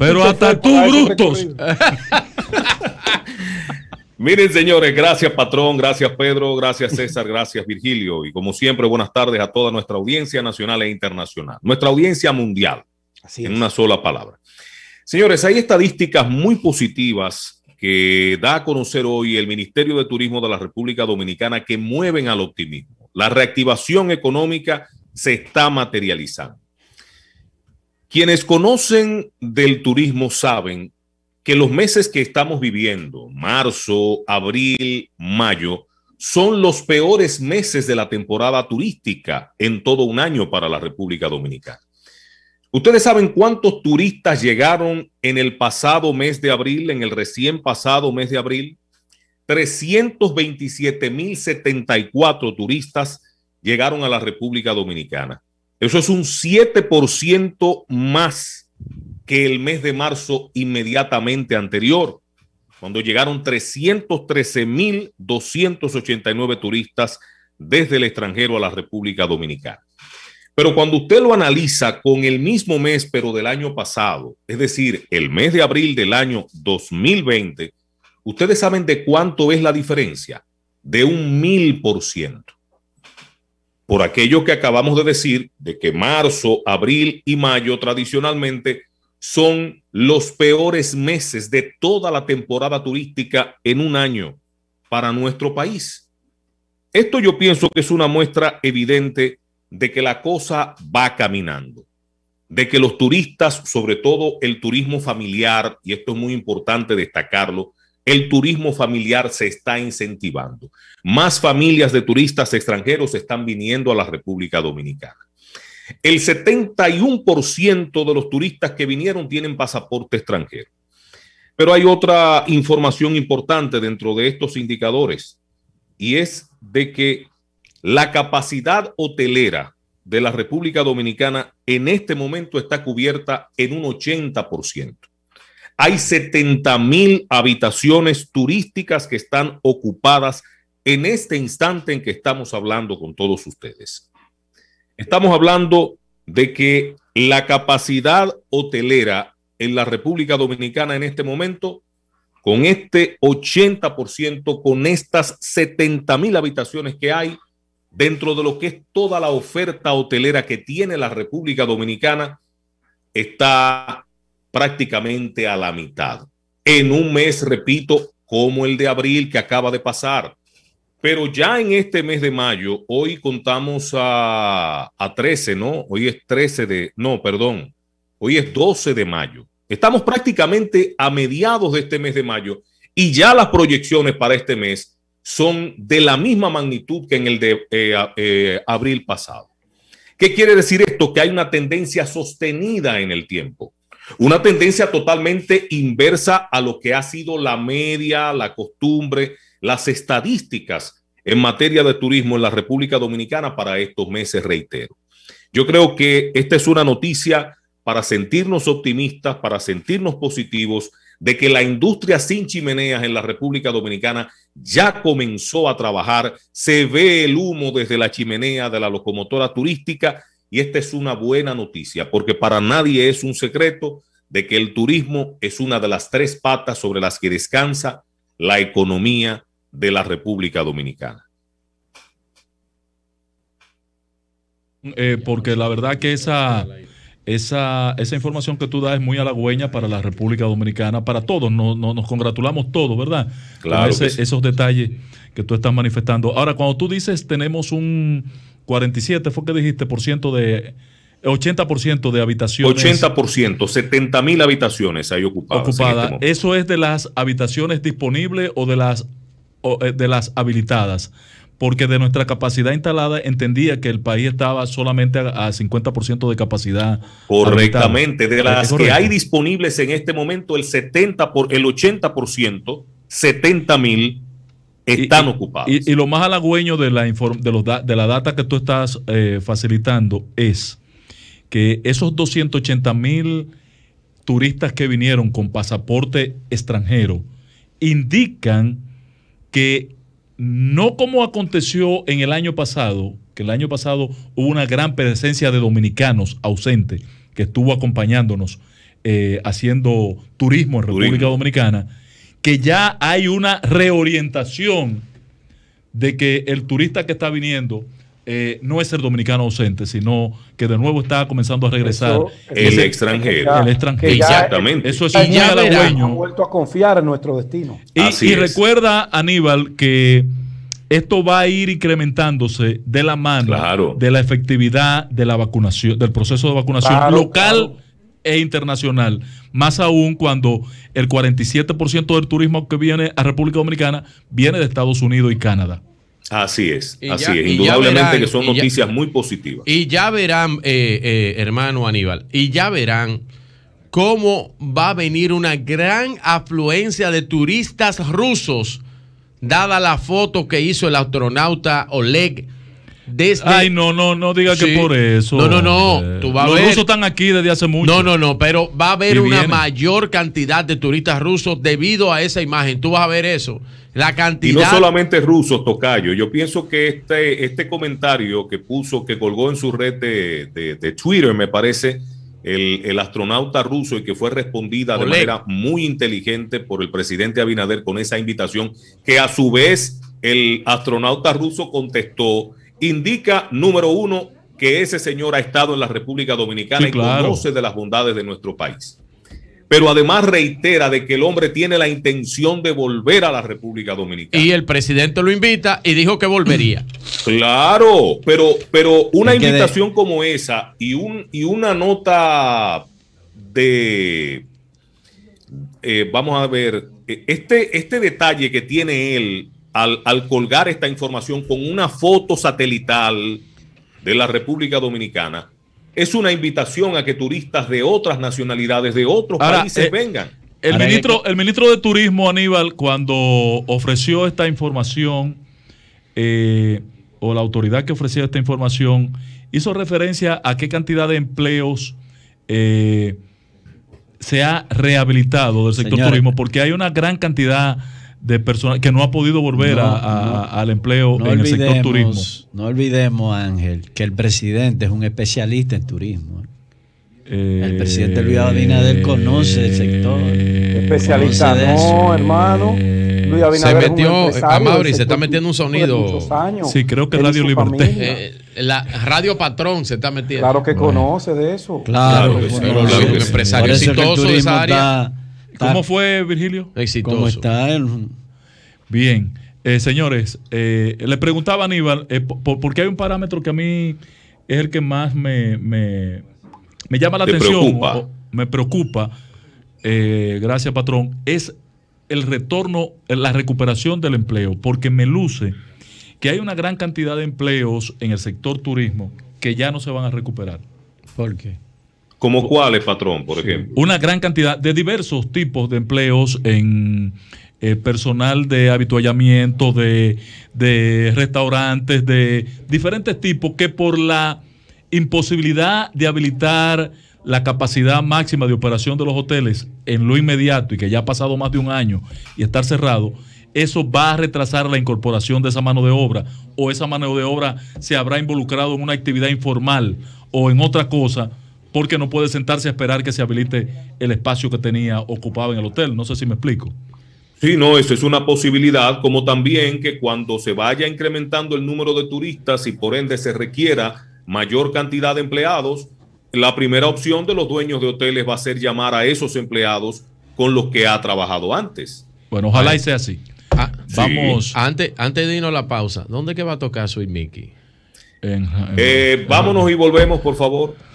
Pero hasta tú, brutos. Miren, señores, gracias, patrón, gracias, Pedro, gracias, César, gracias, Virgilio. Y como siempre, buenas tardes a toda nuestra audiencia nacional e internacional, nuestra audiencia mundial, en una sola palabra. Señores, hay estadísticas muy positivas que da a conocer hoy el Ministerio de Turismo de la República Dominicana que mueven al optimismo. La reactivación económica se está materializando. Quienes conocen del turismo saben que los meses que estamos viviendo, marzo, abril, mayo, son los peores meses de la temporada turística en todo un año para la República Dominicana. Ustedes saben cuántos turistas llegaron en el pasado mes de abril, en el recién pasado mes de abril. 327.074 turistas llegaron a la República Dominicana. Eso es un 7% más que el mes de marzo inmediatamente anterior, cuando llegaron 313.289 turistas desde el extranjero a la República Dominicana. Pero cuando usted lo analiza con el mismo mes, pero del año pasado, es decir, el mes de abril del año 2020, ustedes saben de cuánto es la diferencia, de un mil por ciento por aquello que acabamos de decir, de que marzo, abril y mayo tradicionalmente son los peores meses de toda la temporada turística en un año para nuestro país. Esto yo pienso que es una muestra evidente de que la cosa va caminando, de que los turistas, sobre todo el turismo familiar, y esto es muy importante destacarlo, el turismo familiar se está incentivando. Más familias de turistas extranjeros están viniendo a la República Dominicana. El 71% de los turistas que vinieron tienen pasaporte extranjero. Pero hay otra información importante dentro de estos indicadores y es de que la capacidad hotelera de la República Dominicana en este momento está cubierta en un 80%. Hay 70 mil habitaciones turísticas que están ocupadas en este instante en que estamos hablando con todos ustedes. Estamos hablando de que la capacidad hotelera en la República Dominicana en este momento, con este 80%, con estas 70 mil habitaciones que hay, dentro de lo que es toda la oferta hotelera que tiene la República Dominicana, está prácticamente a la mitad. En un mes, repito, como el de abril que acaba de pasar. Pero ya en este mes de mayo, hoy contamos a, a 13, ¿no? Hoy es 13 de, no, perdón, hoy es 12 de mayo. Estamos prácticamente a mediados de este mes de mayo y ya las proyecciones para este mes son de la misma magnitud que en el de eh, eh, abril pasado. ¿Qué quiere decir esto? Que hay una tendencia sostenida en el tiempo. Una tendencia totalmente inversa a lo que ha sido la media, la costumbre, las estadísticas en materia de turismo en la República Dominicana para estos meses, reitero. Yo creo que esta es una noticia para sentirnos optimistas, para sentirnos positivos de que la industria sin chimeneas en la República Dominicana ya comenzó a trabajar, se ve el humo desde la chimenea de la locomotora turística y esta es una buena noticia, porque para nadie es un secreto de que el turismo es una de las tres patas sobre las que descansa la economía de la República Dominicana. Eh, porque la verdad que esa, esa, información que tú das es muy halagüeña para la República Dominicana, para todos, no, nos congratulamos todos, ¿verdad? Claro. esos detalles que tú estás manifestando. Ahora, cuando tú dices tenemos un 47 fue que dijiste por ciento de 80% de habitaciones. 80%, 70 mil habitaciones hay ocupadas. Este Ocupada. Eso es de las habitaciones disponibles o de las, eh, de las habilitadas. Porque de nuestra capacidad instalada entendía que el país estaba solamente a, 50% de capacidad. Correctamente, de las que hay disponibles en este momento, el 70 por el 80%, 70 mil están ocupados. Y, lo más halagüeño de la, de, la data que tú estás eh, facilitando es que esos 280 mil turistas que vinieron con pasaporte extranjero indican que no como aconteció en el año pasado, que el año pasado hubo una gran presencia de dominicanos ausentes que estuvo acompañándonos eh, haciendo turismo en República Dominicana, que ya hay una reorientación de que el turista que está viniendo eh, no es el dominicano ausente, sino que de nuevo está comenzando a regresar. el, extranjero. el extranjero. Exactamente. Eso es un ya han vuelto a confiar en nuestro destino. Y, recuerda, Aníbal, que esto va a ir incrementándose de la mano de la efectividad de la vacunación, del proceso de vacunación local e internacional. Más aún cuando el 47% del turismo que viene a República Dominicana viene de Estados Unidos y Canadá. Así es, así es. Indudablemente que son noticias muy positivas. Y ya verán, eh, eh, hermano Aníbal, y ya verán cómo va a venir una gran afluencia de turistas rusos, dada la foto que hizo el astronauta Oleg Ay, no, no, no diga que por eso. No, no, no. Los rusos están aquí desde hace mucho. No, no, no, pero va a haber una mayor cantidad de turistas rusos debido a esa imagen. Tú vas a ver eso. La cantidad. Y no solamente rusos, Tocayo. Yo pienso que este, este comentario que puso, que colgó en su red de, Twitter, me parece, el, astronauta ruso y que fue respondida de manera muy inteligente por el presidente Abinader con esa invitación, que a su vez el astronauta ruso contestó indica, número uno, que ese señor ha estado en la República Dominicana y conoce de las bondades de nuestro país. Pero además reitera de que el hombre tiene la intención de volver a la República Dominicana. Y el presidente lo invita y dijo que volvería. Claro, pero, pero una invitación como esa y, un, y una nota de, eh, vamos a ver, e, este, este detalle que tiene él al, colgar esta información con una foto satelital de la República Dominicana, es una invitación a que turistas de otras nacionalidades, de otros países eh, vengan. El ministro, eh, el ministro de Turismo, Aníbal, cuando ofreció esta información, eh, o la autoridad que ofreció esta información, hizo referencia a qué cantidad de empleos se ha rehabilitado del sector turismo, porque hay una gran cantidad de personas que no ha podido volver al empleo en el sector turismo. No olvidemos, Ángel, que el presidente es un especialista en turismo. Eh, el presidente Luis Abinader conoce el sector. Eh, especialista no, hermano. Eh, Luis Abinader se metió, es se está metiendo un sonido. Sí, creo que Radio Libertad. la Radio Patrón se está metiendo. Claro que conoce de eso. Claro, empresario exitoso de esa área. ¿Cómo fue, Virgilio? Exitoso. ¿Cómo está? Bien. Eh, señores, eh, le preguntaba a Aníbal, eh, porque hay un parámetro que a mí es el que más me, me, llama la atención, me preocupa, gracias patrón, es el retorno, la recuperación del empleo, porque me luce que hay una gran cantidad de empleos en el sector turismo que ya no se van a recuperar. ¿Por qué? ¿Como cuáles, patrón, por ejemplo? Una gran cantidad de diversos tipos de empleos en eh, personal de habituallamiento, de, de restaurantes, de diferentes tipos que por la imposibilidad de habilitar la capacidad máxima de operación de los hoteles en lo inmediato y que ya ha pasado más de un año y estar cerrado, eso va a retrasar la incorporación de esa mano de obra o esa mano de obra se habrá involucrado en una actividad informal o en otra cosa porque no puede sentarse a esperar que se habilite el espacio que tenía ocupado en el hotel. No sé si me explico. Sí, no, eso es una posibilidad, como también que cuando se vaya incrementando el número de turistas y por ende se requiera mayor cantidad de empleados, la primera opción de los dueños de hoteles va a ser llamar a esos empleados con los que ha trabajado antes. Bueno, ojalá ah, y sea así. Ah, vamos. Antes, de irnos a la pausa, ¿dónde que va a tocar Soy Mickey? Eh, vámonos y volvemos, por favor.